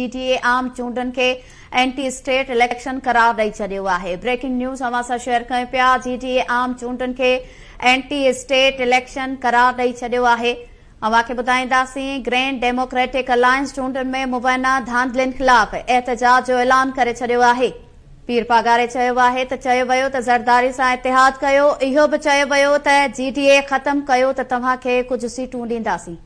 GTA आम चूंडुनि खे एंटी स्टेट इलेक्शन करार ॾेई छडि॒यो आहे ब्रेकिंग न्यूज़ अवां सां शेयर कयूं पिया जी आम चूंडुनि खे एंटी स्टेट इलेक्शन करार ॾेई छडि॒यो आहे ग्रैंड डेमोक्रेटिक अलायंस चूंडुनि में मुबैना धांधलियुनि ख़िलाफ़ एतजाज जो ऐलान करे छडि॒यो आहे पीर पागारे चयो आहे त चयो वियो त ज़रदारी सां इतिहादु कयो इहो बि चयो वियो त जीडीए ख़त्म कयो त तव्हां खे सीटूं ॾींदासीं